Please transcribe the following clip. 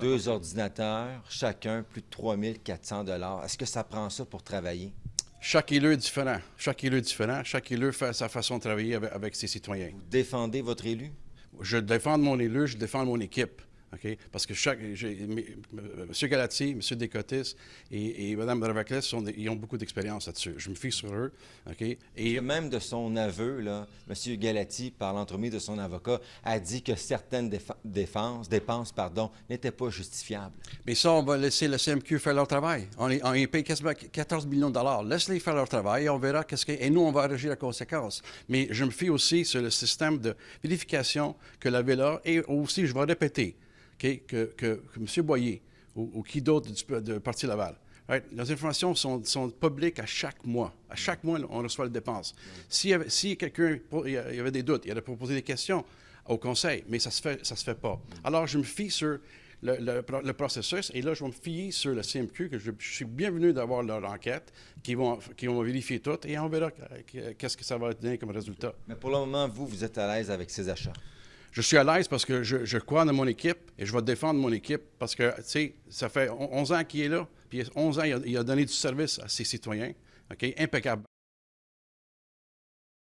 deux ordinateurs, chacun plus de 3400 dollars. Est-ce que ça prend ça pour travailler? Chaque élu est différent. Chaque élu est différent. Chaque élu fait sa façon de travailler avec, avec ses citoyens. Vous défendez votre élu? Je défends mon élu, je défends mon équipe. Parce que chaque, M. Galati, M. Descotis et, et Mme Dravaclès, ils ont beaucoup d'expérience là-dessus. Je me fie sur eux. Et même de son aveu, là, M. Galati, par l'entremise de son avocat, a dit que certaines défenses, dépenses pardon, n'étaient pas justifiables. Mais ça, on va laisser le CMQ faire leur travail. On les, on paye 14 millions de dollars. Laisse-les faire leur travail et on verra qu'est-ce que... Et nous, on va régir la conséquence. Mais je me fie aussi sur le système de vérification que la Villa et aussi, je vais répéter, que, que, M. Boyer ou, qui d'autre du Parti Laval. Right? Les informations sont, publiques à chaque mois. À chaque mois, on reçoit les dépenses. Si, si quelqu'un il y avait des doutes, il allait poser des questions au conseil, mais ça ne se, fait, ça se fait pas. Alors, je me fie sur le, processus et là, je vais me fier sur le CMQ, que je, suis bienvenu d'avoir leur enquête, qui vont, qui vont vérifier tout et on verra qu'est-ce que ça va donner comme résultat. Mais pour le moment, vous, vous êtes à l'aise avec ces achats? je suis à l'aise parce que je, crois dans mon équipe et je vais défendre mon équipe parce que, tu sais, ça fait 11 ans qu'il est là, puis 11 ans, il a, il a donné du service à ses citoyens. OK? Impeccable.